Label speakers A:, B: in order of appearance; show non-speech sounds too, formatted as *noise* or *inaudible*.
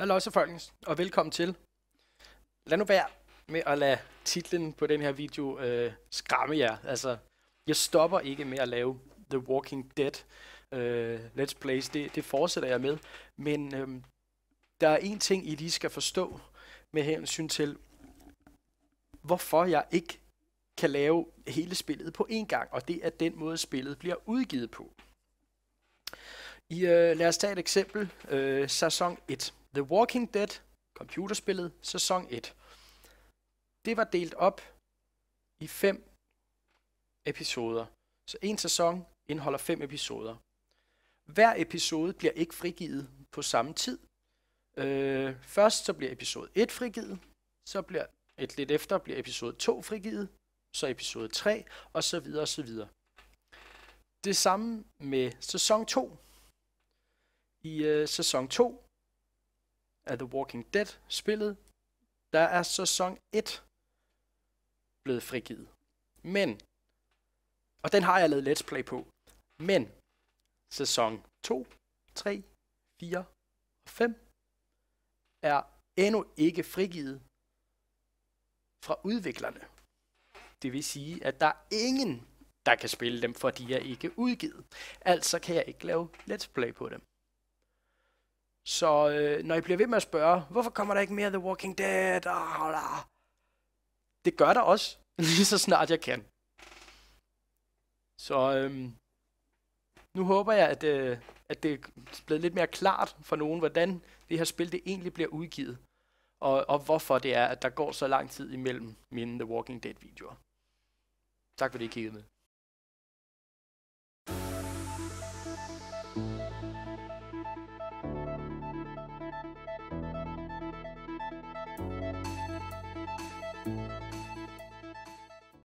A: Hallo så folkens, og velkommen til. Lad nu være med at lade titlen på den her video øh, skræmme jer. Altså, jeg stopper ikke med at lave The Walking Dead øh, Let's Plays. Det, det fortsætter jeg med. Men øh, der er en ting, I lige skal forstå med hensyn til, hvorfor jeg ikke kan lave hele spillet på én gang. Og det er den måde, spillet bliver udgivet på. I, øh, lad os tage et eksempel. Øh, sæson 1 The Walking Dead, computerspillet, sæson 1. Det var delt op i fem episoder. Så en sæson indeholder fem episoder. Hver episode bliver ikke frigivet på samme tid. Øh, først så bliver episode 1 frigivet, så bliver et lidt efter bliver episode 2 frigivet, så episode 3 og så videre og så videre. Det samme med sæson 2. I øh, sæson 2 af The Walking Dead spillet, der er sæson 1 blevet frigivet. Men, og den har jeg lavet Let's Play på, men sæson 2, 3, 4 og 5 er endnu ikke frigivet fra udviklerne. Det vil sige, at der er ingen, der kan spille dem, for de er ikke udgivet. Altså kan jeg ikke lave Let's Play på dem. Så øh, når I bliver ved med at spørge, hvorfor kommer der ikke mere The Walking Dead? Oh, oh, det gør der også, *laughs* lige så snart jeg kan. Så øh, nu håber jeg, at, øh, at det er blevet lidt mere klart for nogen, hvordan det her spil det egentlig bliver udgivet. Og, og hvorfor det er, at der går så lang tid imellem mine The Walking Dead-videoer. Tak fordi I kiggede med.